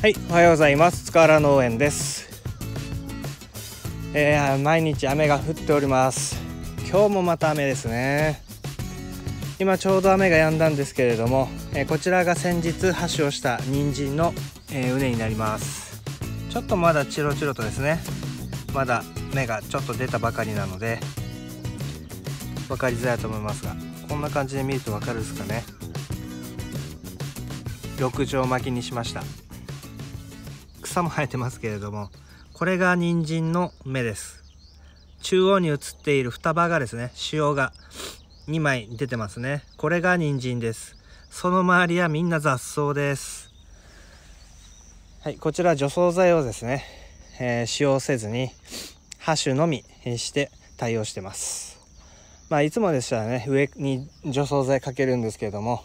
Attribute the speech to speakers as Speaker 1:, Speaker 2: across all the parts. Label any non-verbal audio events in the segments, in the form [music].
Speaker 1: はい、おはようございます。塚原農園です。えー、毎日雨が降っております。今日もまた雨ですね。今ちょうど雨が止んだんですけれども、えー、こちらが先日箸をした人参の、え畝、になります。ちょっとまだチロチロとですね、まだ芽がちょっと出たばかりなので、分かりづらいと思いますが、こんな感じで見ると分かるですかね。6畳巻きにしました。草も生えてますけれどもこれが人参の芽です中央に写っている双葉がですね腫瘍が2枚出てますねこれが人参ですその周りはみんな雑草ですはいこちら除草剤をですね、えー、使用せずにハ種のみして対応してますまあいつもでしたらね上に除草剤かけるんですけれども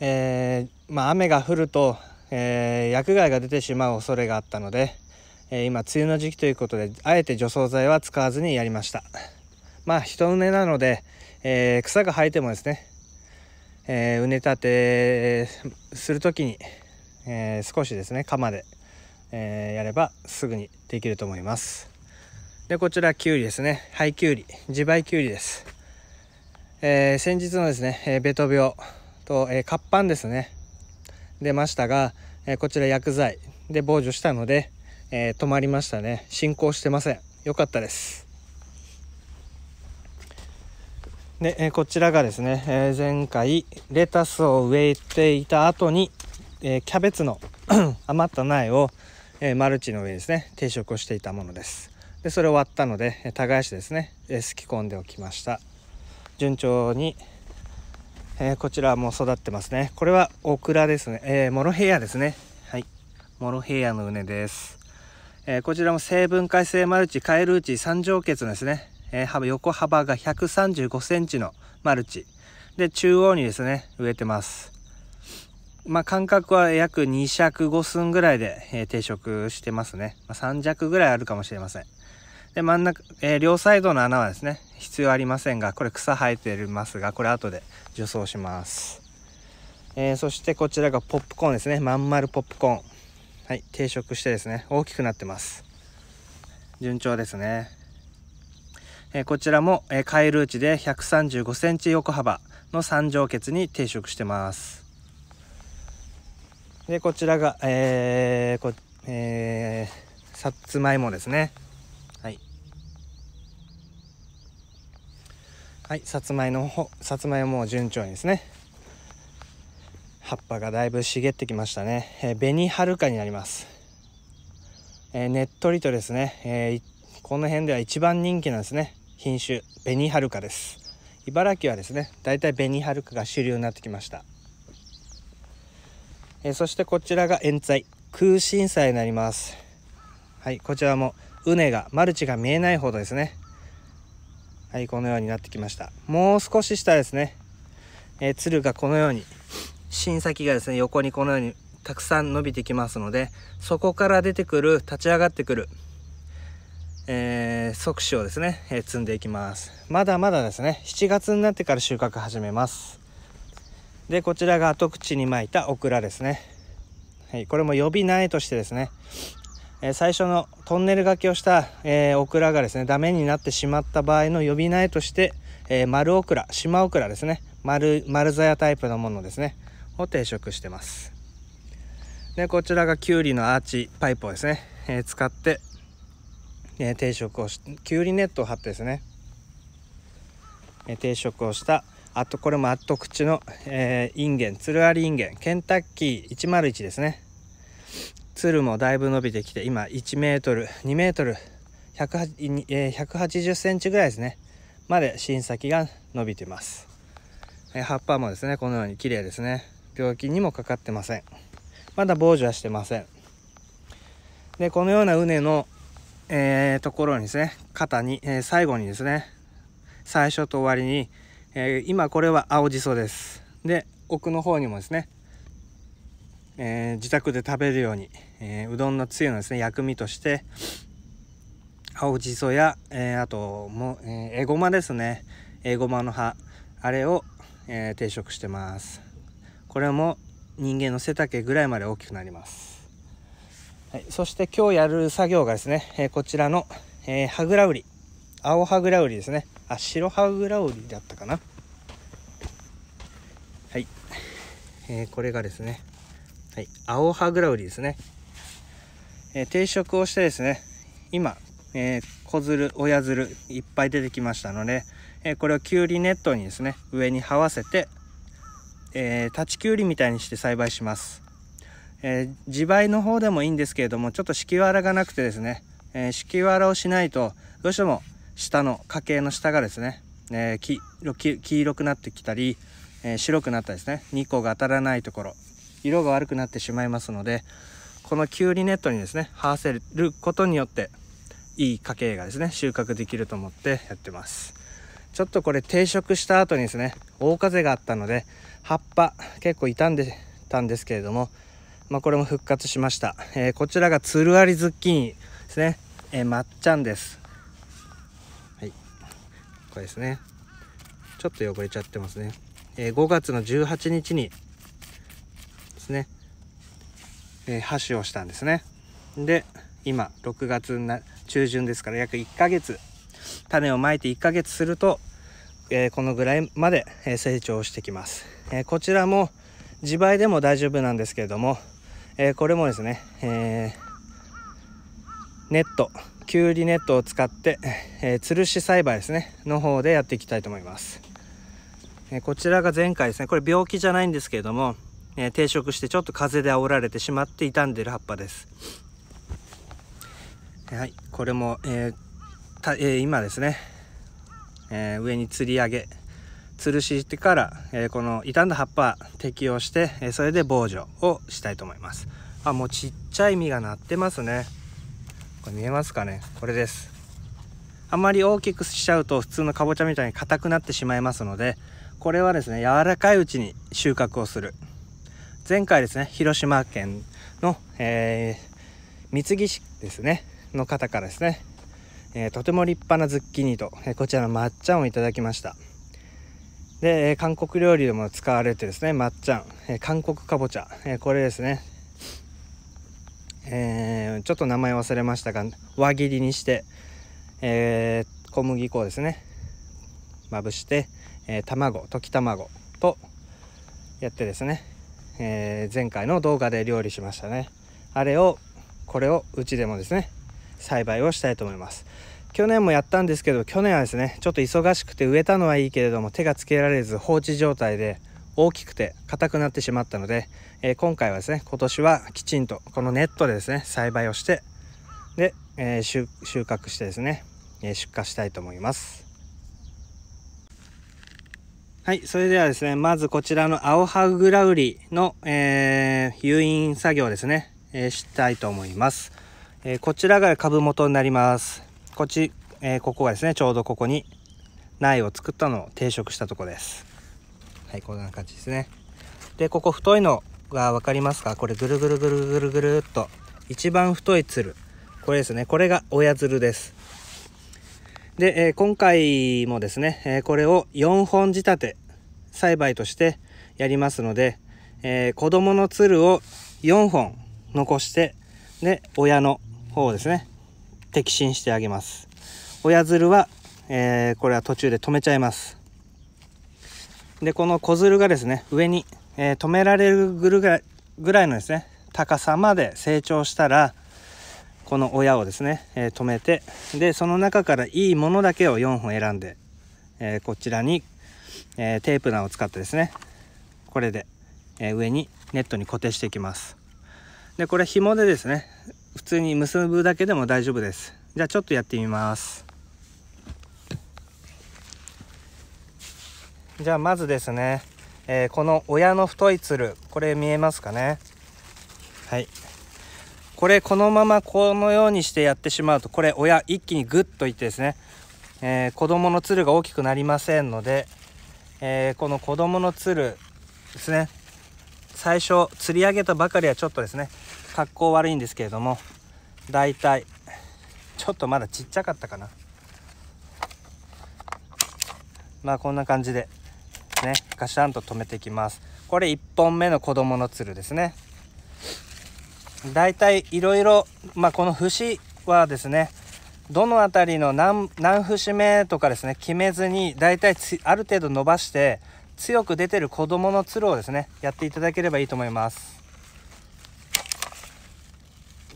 Speaker 1: えー、まあ雨が降るとえー、薬害が出てしまう恐れがあったので、えー、今梅雨の時期ということであえて除草剤は使わずにやりましたまあ人畝なので、えー、草が生えてもですね、えー、畝立てする時に、えー、少しですね鎌で、えー、やればすぐにできると思いますでこちらきゅうりですねイキュウリ自培きゅうりです、えー、先日のですね、えー、ベト病と、えー、カッパンですね出ましたが、えこちら薬剤で防除したので、えー、止まりましたね進行してません良かったですで、えこちらがですね、え前回レタスを植えていた後に、えキャベツの [clears throat] 余った苗を、えマルチの上ですね定食をしていたものですでそれ終わったので耕しですね、えすき込んでおきました順調に、えー、こちらも育ってますね。これはオクラですね。えー、モロヘイヤですね。はい。モロヘイヤの畝です。えー、こちらも成分解性マルチ、カエル内三条結ですね。えー、幅、横幅が135センチのマルチ。で、中央にですね、植えてます。まあ、間隔は約2尺5寸ぐらいで、えー、定食してますね。まあ、3尺ぐらいあるかもしれません。で、真ん中、えー、両サイドの穴はですね、必要ありませんがこれ草生えてますがこれ後で除草します、えー、そしてこちらがポップコーンですねまん丸ポップコーンはい定食してですね大きくなってます順調ですね、えー、こちらも、えー、カエルちで1 3 5センチ横幅の三条穴に定食してますでこちらがえーこえー、さつまいもですねはいさつまいの方さつまいも順調にですね葉っぱがだいぶ茂ってきましたね、えー、紅はるかになります、えー、ねっとりとですね、えー、この辺では一番人気なんですね品種紅はるかです茨城はですねだいたい紅はるかが主流になってきました、えー、そしてこちらが塩菜空心菜になりますはいこちらも畝がマルチが見えないほどですねはい、このようになってきました。もう少し下ですね、えー、鶴がこのように、芯先がですね、横にこのようにたくさん伸びてきますので、そこから出てくる、立ち上がってくる、えー、即死をですね、えー、積んでいきます。まだまだですね、7月になってから収穫始めます。で、こちらが後口に巻いたオクラですね。はい、これも予備苗としてですね、え最初のトンネルがけをした、えー、オクラがですねダメになってしまった場合の呼び名として、えー、丸オクラ島オクラですね丸丸ざやタイプのものですねを定食してますでこちらがきゅうりのアーチパイプをですね、えー、使って、え定食をしきゅうりネットを張ってですね、え定食をしたあとこれもあっと口の、えインゲンつるありインゲンケンタッキー101ですね鶴もだいぶ伸びてきて今1メートル2メートル180センチぐらいですねまで新先が伸びてます葉っぱもですねこのように綺麗ですね病気にもかかってませんまだ防除はしてませんでこのような畝の、えー、ところにですね肩に、えー、最後にですね最初と終わりに、えー、今これは青じそですで奥の方にもですねえー、自宅で食べるように、えー、うどんのつゆのですね薬味として青じそや、えー、あともええごまですねえごまの葉あれを、え定食してますこれも人間の背丈ぐらいまで大きくなります、はい、そして今日やる作業がですね、えこちらの、えはぐらうり青はぐらうりですねあ白はぐらうりだったかなはい、えこれがですねはい、アオハグラウリですね、えー、定食をしてですね今、えー、小づる親づるいっぱい出てきましたので、えー、これをきゅうりネットにですね上に這わせて、えー、立ちきゅうりみたいにして栽培します、えー、自培の方でもいいんですけれどもちょっと敷きわらがなくてですね、えー、敷きわらをしないとどうしても下の家系の下がですね、えー、黄色くなってきたり、えー、白くなったですね2個が当たらないところ色が悪くなってしまいますのでこのキュウリネットにですねはわせることによっていい家計がですね収穫できると思ってやってますちょっとこれ定食した後にですね大風があったので葉っぱ結構傷んでたんですけれどもまあ、これも復活しました、えー、こちらがつるありズッキーニですね、えー、まっちゃんですはいこれですねちょっと汚れちゃってますね、えー、5月の18日にえ箸をしたんですねで今6月な中旬ですから約1ヶ月種をまいて1ヶ月すると、えー、このぐらいまで成長してきます、えー、こちらも自培でも大丈夫なんですけれども、えー、これもですね、えネットきゅうりネットを使って、え吊るし栽培ですねの方でやっていきたいと思います、えこちらが前回ですねこれ病気じゃないんですけれどもえー、定食してちょっと風で煽られてしまって傷んでる葉っぱです。はい、これも、えー、たえー、今ですね、え上に吊り上げ吊るしてから、えこの傷んだ葉っぱ適用して、えそれで防除をしたいと思います。あ、もうちっちゃい実がなってますね。これ見えますかねこれです。あまり大きくしちゃうと普通のかぼちゃみたいに硬くなってしまいますので、これはですね、柔らかいうちに収穫をする。前回ですね、広島県の、えー、三木市ですね、の方からですね、えー、とても立派なズッキーニと、えー、こちらの抹茶をいただきました。で、えー、韓国料理でも使われてですね、抹茶、えー、韓国かぼちゃ、えー、これですね、えー、ちょっと名前忘れましたが、輪切りにして、えー、小麦粉をですね、まぶして、えー、卵、溶き卵とやってですね、えー、前回の動画で料理しましたねあれをこれをうちでもですね栽培をしたいと思います去年もやったんですけど去年はですねちょっと忙しくて植えたのはいいけれども手がつけられず放置状態で大きくて硬くなってしまったので、えー、今回はですね今年はきちんとこのネットでですね栽培をしてで、えー、収穫してですね出荷したいと思います。はい、それではですね、まずこちらの青ハグラウリの、えー、誘引作業ですね、えー、したいと思います、えー、こちらが株元になります。こっち、えここがですね、ちょうどここに苗を作ったのを定食したとこです。はい、こんな感じですね。で、ここ太いのが分かりますかこれぐるぐるぐるぐるぐるっと、一番太い鶴これですね、これが親づるです。で、え今回もですね、えこれを4本仕立て栽培としてやりますので、え子供のつるを4本残して、で、親の方ですね、摘心してあげます。親づるは、えー、これは途中で止めちゃいます。で、この子づるがですね、上に、えー、止められるぐらいのですね、高さまで成長したら、この親をですね、えー、止めてでその中からいいものだけを4本選んで、えー、こちらに、えー、テープナーを使ってですねこれで、え上にネットに固定していきますでこれ紐でですね普通に結ぶだけでも大丈夫ですじゃあちょっとやってみますじゃあまずですね、えこの親の太いつるこれ見えますかねはいこれこのままこのようにしてやってしまうとこれ親一気にグッといってですね、えー、子供のつるが大きくなりませんので、えー、この子供のつるですね最初釣り上げたばかりはちょっとですね格好悪いんですけれどもだいたいちょっとまだちっちゃかったかなまあこんな感じでねガシャンと止めていきますこれ1本目の子供のつるですね大体いろいろ、まあ、この節はですねどの辺りの何何節目とかですね決めずに大体ある程度伸ばして強く出てる子どものつるをですねやっていただければいいと思います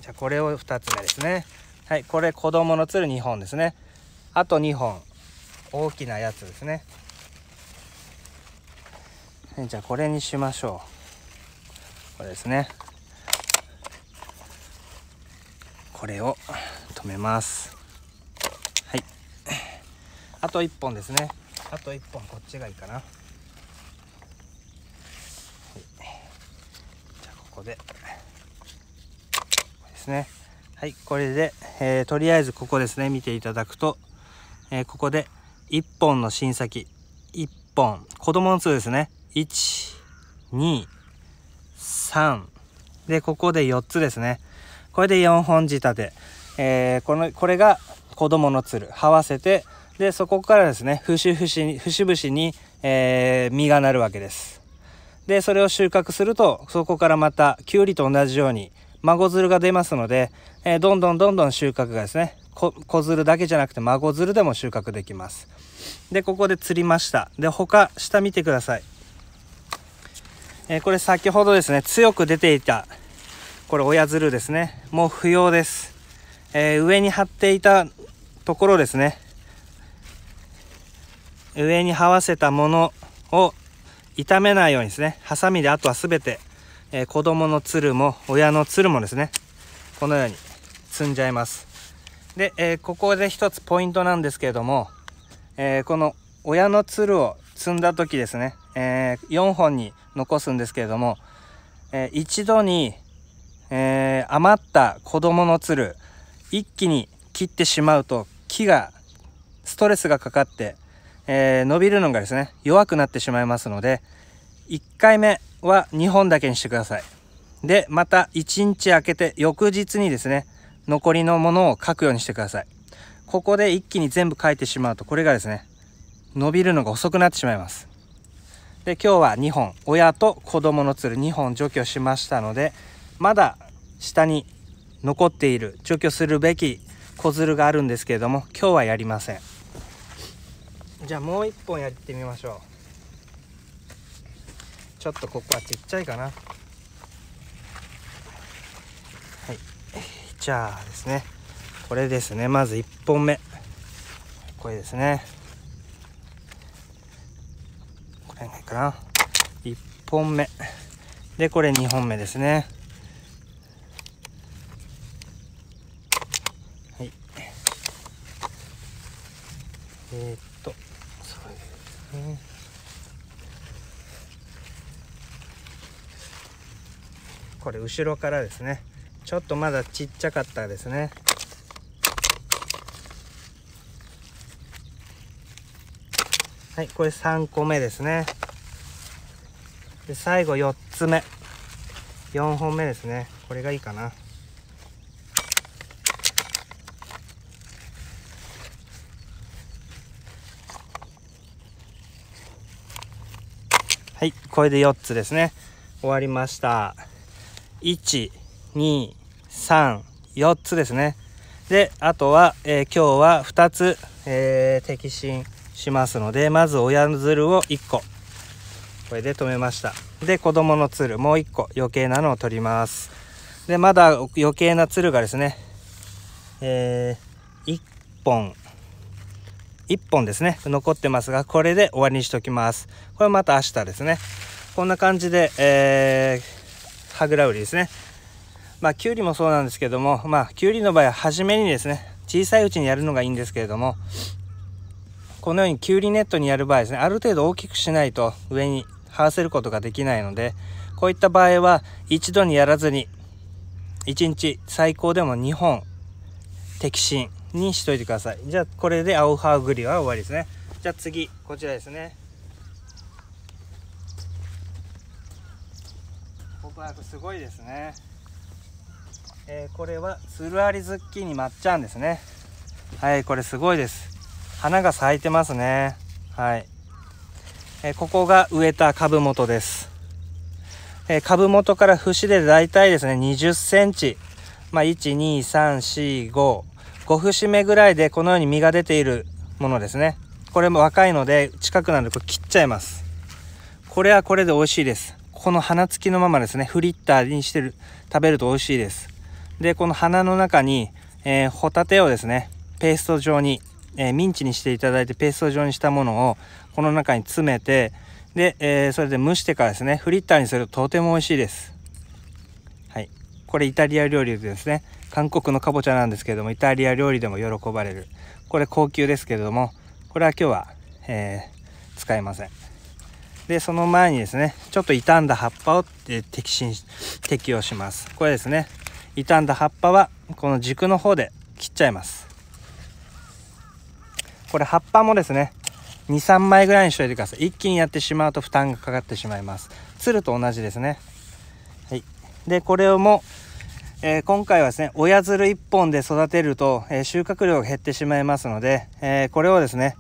Speaker 1: じゃこれを2つ目ですねはいこれ子どものつる2本ですねあと2本大きなやつですねじゃあこれにしましょうこれですねこれを止めますはいあと1本ですねあと1本こっちがいいかな、はい、じゃあここでですねはいこれで、えー、とりあえずここですね見ていただくと、えー、ここで1本の新先1本子供の数ですね123でここで4つですねこれで4本仕立て、えー、このこれが子供のつるはわせてでそこからですね節々節々に、えー、実がなるわけですでそれを収穫するとそこからまたきゅうりと同じように孫づるが出ますので、えー、どんどんどんどん収穫がですね子鶴るだけじゃなくて孫づるでも収穫できますでここで釣りましたで他下見てください、えー、これ先ほどですね強く出ていたこれ親づるですね。もう不要です。えー、上に張っていたところですね。上に這わせたものを傷めないようにですね。ハサミであとはすべて、えー、子供のつるも親のつるもですね。このように積んじゃいます。で、えー、ここで一つポイントなんですけれども、えー、この親のつるを積んだ時ですね、えー、4本に残すんですけれども、えー、一度にえー、余った子供のつる一気に切ってしまうと木がストレスがかかって、えー、伸びるのがですね弱くなってしまいますので1回目は2本だけにしてくださいでまた1日空けて翌日にですね残りのものを書くようにしてくださいここで一気に全部書いてしまうとこれがですね伸びるのが遅くなってしまいますで今日は2本親と子供のつる2本除去しましたのでまだ下に残っている除去するべき子づるがあるんですけれども今日はやりませんじゃあもう一本やってみましょうちょっとここはちっちゃいかなはいじゃあですねこれですねまず1本目これですねこれないかな1本目でこれ2本目ですね後ろからですねちょっとまだちっちゃかったですねはいこれ3個目ですねで最後4つ目4本目ですねこれがいいかなはいこれで4つですね終わりました1、2、3、4つですね。で、あとは、えー、今日は2つ、えー、摘心しますので、まず親のズルを1個。これで止めました。で、子供のツル、もう1個余計なのを取ります。で、まだ余計なツルがですね、えー、1本、1本ですね、残ってますが、これで終わりにしときます。これまた明日ですね。こんな感じで、えー、ハグラウリですね。まあ、キュウリもそうなんですけども、まあ、キュウリの場合は初めにですね、小さいうちにやるのがいいんですけれども、このようにキュウリネットにやる場合ですね、ある程度大きくしないと上に這わせることができないので、こういった場合は一度にやらずに、1日最高でも2本、摘心にしといてください。じゃあ、これで青ハーグリは終わりですね。じゃあ次、こちらですね。ワクすごいですね、えー、これはツルアリズッキーニまっんですねはいこれすごいです花が咲いてますねはい、えー、ここが植えた株元です、えー、株元から節でだいたいですね20センチまあ12345 5節目ぐらいでこのように実が出ているものですねこれも若いので近くなると切っちゃいますこれはこれで美味しいですこの花付きのままですね、フリッターにしてる、食べると美味しいです。で、この花の中に、えー、ホタテをですね、ペースト状に、えー、ミンチにしていただいてペースト状にしたものを、この中に詰めて、で、えー、それで蒸してからですね、フリッターにするととても美味しいです。はい。これイタリア料理でですね、韓国のかぼちゃなんですけれども、イタリア料理でも喜ばれる。これ高級ですけれども、これは今日は、えー、使えません。で、その前にですね、ちょっと傷んだ葉っぱを摘心、適用します。これですね、傷んだ葉っぱは、この軸の方で切っちゃいます。これ葉っぱもですね、2、3枚ぐらいにしといてください。一気にやってしまうと負担がかかってしまいます。つると同じですね。はい。で、これをもえー、今回はですね、親づる1本で育てると、えー、収穫量が減ってしまいますので、えー、これをですね、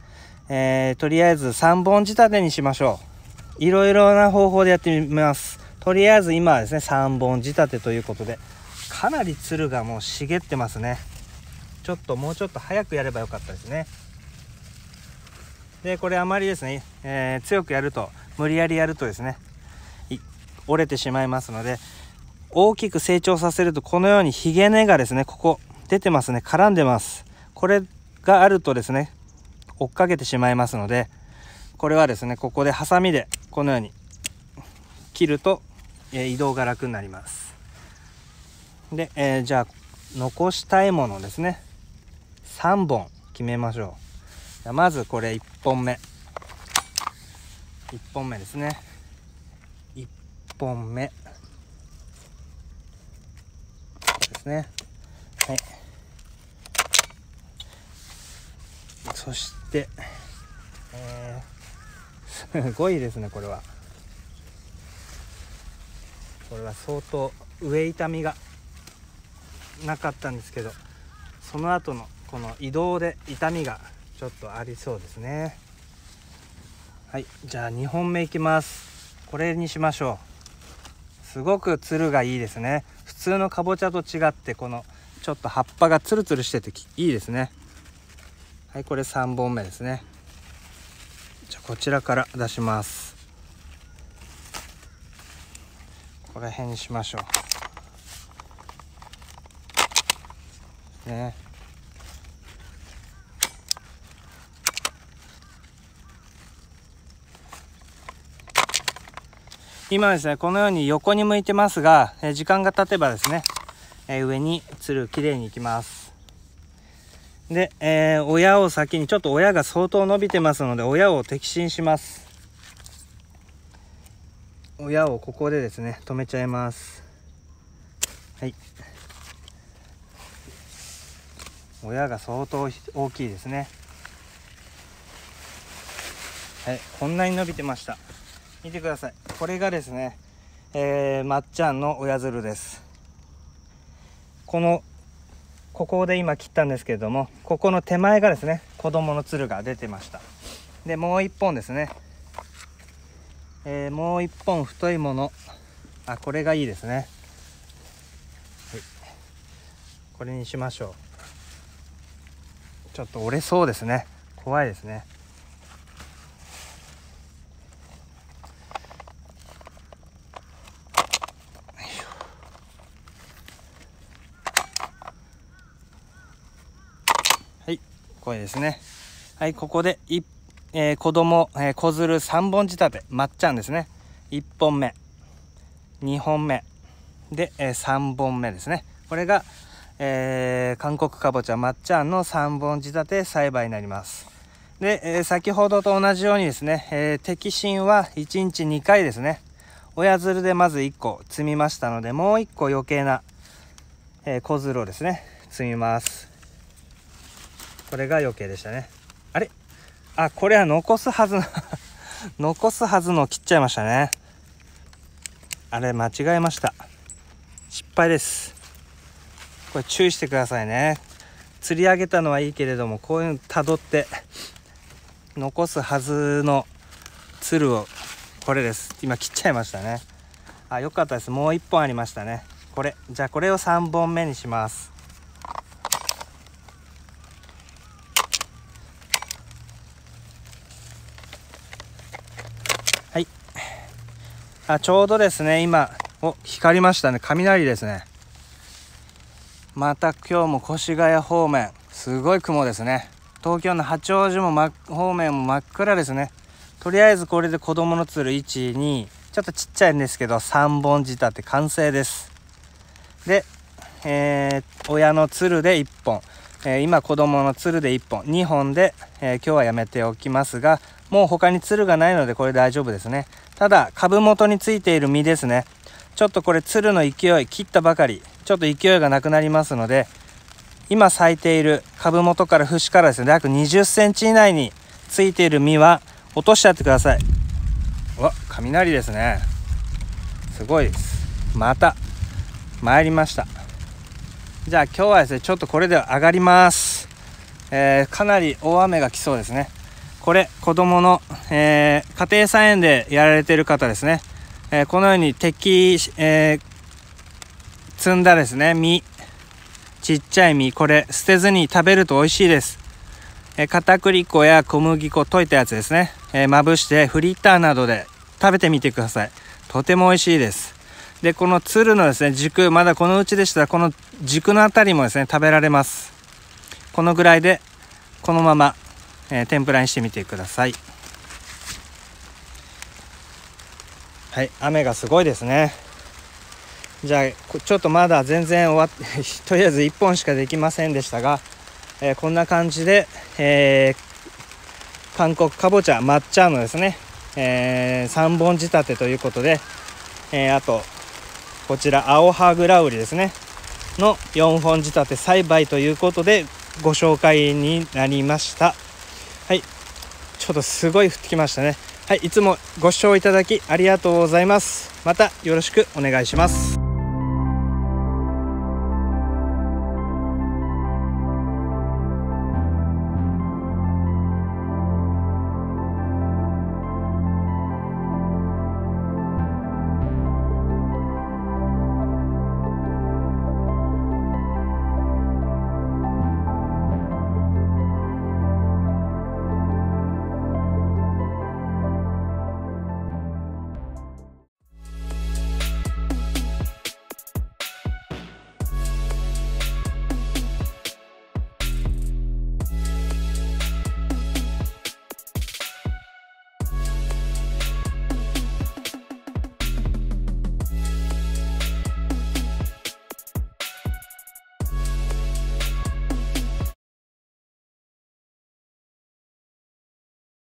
Speaker 1: えとりあえず3本仕立てにしましょう。いろいろな方法でやってみます。とりあえず今はですね、3本仕立てということで、かなりつるがもう茂ってますね。ちょっともうちょっと早くやればよかったですね。で、これあまりですね、えー、強くやると、無理やりやるとですね、折れてしまいますので、大きく成長させると、このようにひげ根がですね、ここ、出てますね、絡んでます。これがあるとですね、追っかけてしまいますので、これはですねここでハサミでこのように切ると、え移動が楽になりますで、えー、じゃあ残したいものですね3本決めましょうじゃまずこれ1本目1本目ですね1本目ですねはいそして、えーすごいですねこれはこれは相当上痛みがなかったんですけどその後のこの移動で痛みがちょっとありそうですねはいじゃあ2本目いきますこれにしましょうすごくつるがいいですね普通のかぼちゃと違ってこのちょっと葉っぱがツルツルしてていいですねはいこれ3本目ですねじゃこちらから出しますこら辺にしましょうね今ですねこのように横に向いてますが時間が経てばですね上につるきれいにいきますで、えー、親を先に、ちょっと親が相当伸びてますので、親を摘心します。親をここでですね、止めちゃいます。はい。親が相当大きいですね。はい、こんなに伸びてました。見てください。これがですね、えー、まっちゃんの親鶴です。このここで今切ったんですけれどもここの手前がですね子供のつるが出てましたでもう1本ですね、えー、もう1本太いものあこれがいいですね、はい、これにしましょうちょっと折れそうですね怖いですねこですね。はい、ここで、いえー、子供、えー、小鶴3本仕立て、まっちゃんですね。1本目、2本目、で、えー、3本目ですね。これが、えー、韓国かぼちゃまっちゃんの3本仕立て栽培になります。で、えー、先ほどと同じようにですね、えー、摘心は1日2回ですね。親づるでまず1個積みましたので、もう1個余計な、えー、小鶴をですね、積みます。それが余計でしたねあれあこれは残すはずの [laughs] 残すはずの切っちゃいましたねあれ間違えました失敗ですこれ注意してくださいね釣り上げたのはいいけれどもこういうのたって残すはずのつるをこれです今切っちゃいましたねあ良かったですもう1本ありましたねこれじゃあこれを3本目にしますあ、ちょうどですね、今、お、光りましたね。雷ですね。また今日も越谷方面、すごい雲ですね。東京の八王子も、ま、方面も真っ暗ですね。とりあえずこれで子供のる1、2、ちょっとちっちゃいんですけど、3本仕立て完成です。で、えー、親の鶴で1本、え今子供の鶴で1本、2本で、えー、今日はやめておきますが、もう他につがないのでこれ大丈夫ですね。ただ、株元についている実ですね。ちょっとこれつるの勢い、切ったばかり、ちょっと勢いがなくなりますので、今咲いている株元から節からですね、約20センチ以内についている実は落としちゃってください。うわ、雷ですね。すごいです。また、参りました。じゃあ今日はですね、ちょっとこれで上がります。えー、かなり大雨が来そうですね。これ子供の、えー、家庭菜園でやられてる方ですね、えー、このように敵、えー、積んだですね実ちっちゃい実これ捨てずに食べると美味しいです、え片栗粉や小麦粉溶いたやつですね、えまぶしてフリッターなどで食べてみてくださいとても美味しいですでこのつるのですね軸まだこのうちでしたらこの軸の辺りもですね食べられますこのぐらいでこのままえー、天ぷらにしてみてくださいはい雨がすごいですねじゃあちょっとまだ全然終わって [laughs] とりあえず1本しかできませんでしたが、えー、こんな感じで、えー、韓国かぼちゃ抹茶のですね、えー、3本仕立てということで、えあとこちら青葉グラウリですねの4本仕立て栽培ということでご紹介になりました。ちょっとすごい降ってきましたねはいいつもご視聴いただきありがとうございますまたよろしくお願いします